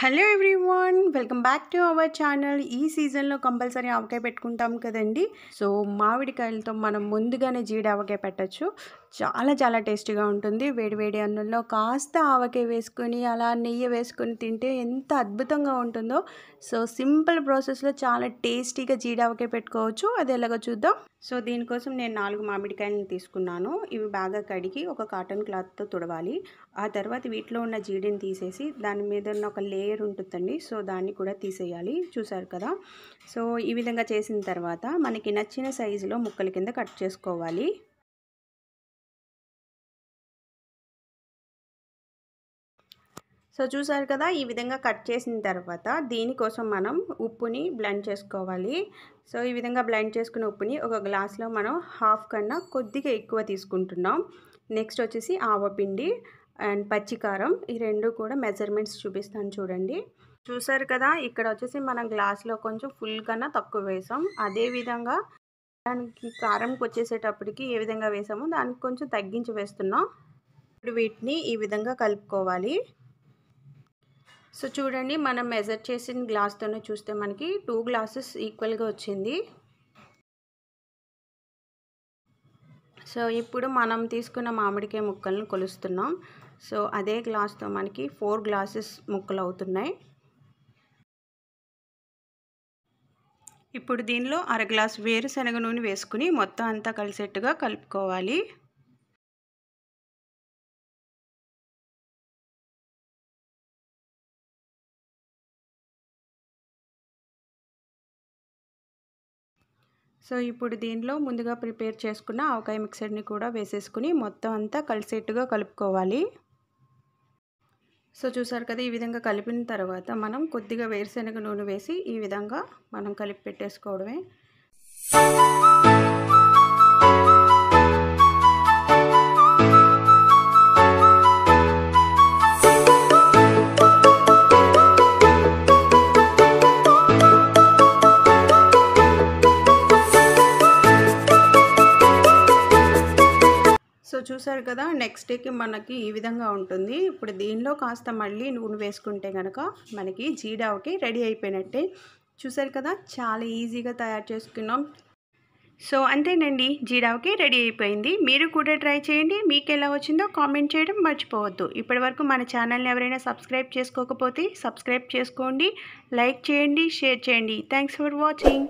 hello everyone welcome back to our channel ఈ సీజన్లో compulsory ఆవకాయ పెట్టుకుంటాం కదండి సో మామిడికాయలతో మనం ముందుగానే జీడి ఆవకాయ పెట్టచ్చు చాలా చాలా టేస్టీగా ఉంటుంది వేడివేడి అన్నంలో కాస్త ఆవకాయ వేసుకుని అలా నెయ్యి వేసుకొని తింటే ఎంత అద్భుతంగా ఉంటుందో సో సింపుల్ ప్రాసెస్లో చాలా టేస్టీగా జీడావకే పెట్టుకోవచ్చు అది ఎలాగో చూద్దాం సో దీనికోసం నేను నాలుగు మామిడికాయలను తీసుకున్నాను ఇవి బాగా కడిగి ఒక కాటన్ క్లాత్తో తుడవాలి ఆ తర్వాత వీటిలో ఉన్న జీడిని తీసేసి దాని మీద ఉన్న ఒక లేయర్ ఉంటుందండి సో దాన్ని కూడా తీసేయాలి చూసారు కదా సో ఈ విధంగా చేసిన తర్వాత మనకి నచ్చిన సైజులో ముక్కల కింద కట్ చేసుకోవాలి సో చూసారు కదా ఈ విధంగా కట్ చేసిన తర్వాత దీనికోసం మనం ఉప్పుని బ్లెండ్ చేసుకోవాలి సో ఈ విధంగా బ్లెండ్ చేసుకున్న ఉప్పుని ఒక గ్లాస్లో మనం హాఫ్ కన్నా కొద్దిగా ఎక్కువ తీసుకుంటున్నాం నెక్స్ట్ వచ్చేసి ఆవపిండి అండ్ పచ్చికారం ఈ రెండు కూడా మెజర్మెంట్స్ చూపిస్తాను చూడండి చూసారు కదా ఇక్కడ వచ్చేసి మనం గ్లాస్లో కొంచెం ఫుల్ కన్నా తక్కువ వేసాం అదేవిధంగా దానికి కారంకి వచ్చేసేటప్పటికి ఏ విధంగా వేసామో దానికి కొంచెం తగ్గించి వేస్తున్నాం ఇప్పుడు వీటిని ఈ విధంగా కలుపుకోవాలి సో చూడండి మనం మెజర్ చేసిన గ్లాస్తోనే చూస్తే మనకి టూ గ్లాసెస్ ఈక్వల్గా వచ్చింది సో ఇప్పుడు మనం తీసుకున్న మామిడికాయ ముక్కలను కొలుస్తున్నాం సో అదే గ్లాస్తో మనకి ఫోర్ గ్లాసెస్ ముక్కలు అవుతున్నాయి ఇప్పుడు దీనిలో అర గ్లాస్ వేరుశనగ నూనె వేసుకుని మొత్తం అంతా కలిసేట్టుగా కలుపుకోవాలి సో ఇప్పుడు దీనిలో ముందుగా ప్రిపేర్ చేసుకున్న ఆవకాయ మిక్సర్ని కూడా వేసేసుకుని మొత్తం అంతా కలిసేట్టుగా కలుపుకోవాలి సో చూసారు కదా ఈ విధంగా కలిపిన తర్వాత మనం కొద్దిగా వేరుశెనగ నూనె వేసి ఈ విధంగా మనం కలిపి పెట్టేసుకోవడమే సో చూసారు కదా నెక్స్ట్ డేకి మనకి ఈ విధంగా ఉంటుంది ఇప్పుడు దీనిలో కాస్త మళ్ళీ నూనె వేసుకుంటే కనుక మనకి జీడాకి రెడీ అయిపోయినట్టే చూసారు కదా చాలా ఈజీగా తయారు చేసుకున్నాం సో అంతేనండి జీరావకి రెడీ అయిపోయింది మీరు కూడా ట్రై చేయండి మీకు ఎలా వచ్చిందో కామెంట్ చేయడం మర్చిపోవద్దు ఇప్పటివరకు మన ఛానల్ని ఎవరైనా సబ్స్క్రైబ్ చేసుకోకపోతే సబ్స్క్రైబ్ చేసుకోండి లైక్ చేయండి షేర్ చేయండి థ్యాంక్స్ ఫర్ వాచింగ్